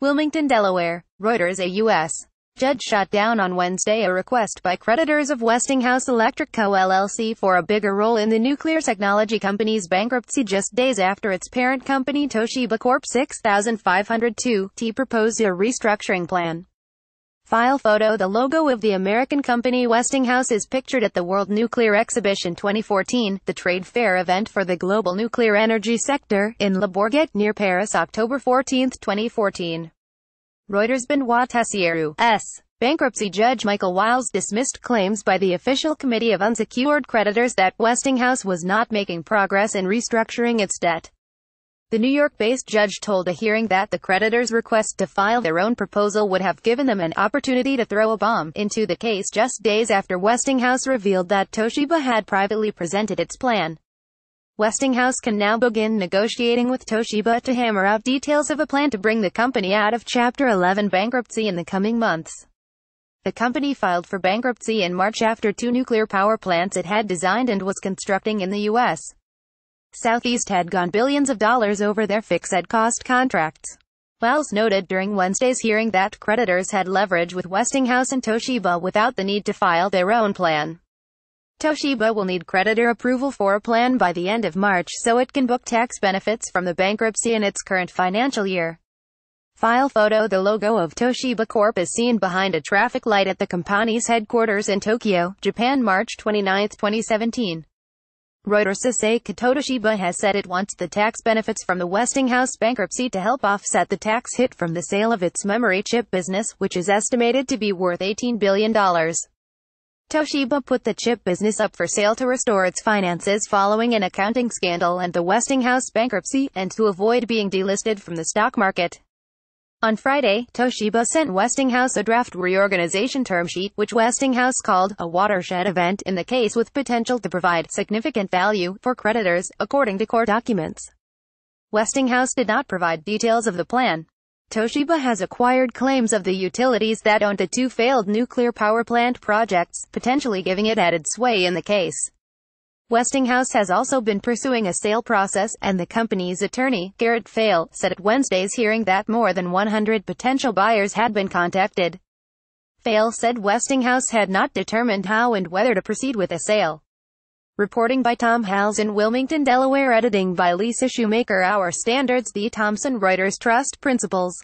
Wilmington, Delaware. Reuters A U.S. judge shot down on Wednesday a request by creditors of Westinghouse Electric Co. LLC for a bigger role in the nuclear technology company's bankruptcy just days after its parent company Toshiba Corp. 6502 T proposed a restructuring plan. File photo The logo of the American company Westinghouse is pictured at the World Nuclear Exhibition 2014, the trade fair event for the global nuclear energy sector, in Le Bourget near Paris October 14, 2014. Reuters Benoit Tessieru, S. Bankruptcy judge Michael Wiles dismissed claims by the official committee of unsecured creditors that Westinghouse was not making progress in restructuring its debt. The New York-based judge told a hearing that the creditors' request to file their own proposal would have given them an opportunity to throw a bomb into the case just days after Westinghouse revealed that Toshiba had privately presented its plan. Westinghouse can now begin negotiating with Toshiba to hammer out details of a plan to bring the company out of Chapter 11 bankruptcy in the coming months. The company filed for bankruptcy in March after two nuclear power plants it had designed and was constructing in the U.S. Southeast had gone billions of dollars over their fixed cost contracts. Wells noted during Wednesday's hearing that creditors had leverage with Westinghouse and Toshiba without the need to file their own plan. Toshiba will need creditor approval for a plan by the end of March so it can book tax benefits from the bankruptcy in its current financial year. File photo The logo of Toshiba Corp is seen behind a traffic light at the company's headquarters in Tokyo, Japan March 29, 2017. Reuters Issei Katotoshiba has said it wants the tax benefits from the Westinghouse bankruptcy to help offset the tax hit from the sale of its memory chip business, which is estimated to be worth $18 billion. Toshiba put the chip business up for sale to restore its finances following an accounting scandal and the Westinghouse bankruptcy, and to avoid being delisted from the stock market. On Friday, Toshiba sent Westinghouse a draft reorganization term sheet, which Westinghouse called a watershed event in the case with potential to provide significant value for creditors, according to court documents. Westinghouse did not provide details of the plan. Toshiba has acquired claims of the utilities that owned the two failed nuclear power plant projects, potentially giving it added sway in the case. Westinghouse has also been pursuing a sale process, and the company's attorney, Garrett Fail, said at Wednesday's hearing that more than 100 potential buyers had been contacted. Fail said Westinghouse had not determined how and whether to proceed with a sale. Reporting by Tom Howes in Wilmington, Delaware. Editing by Lisa Shoemaker. Our standards. The Thomson Reuters Trust Principles.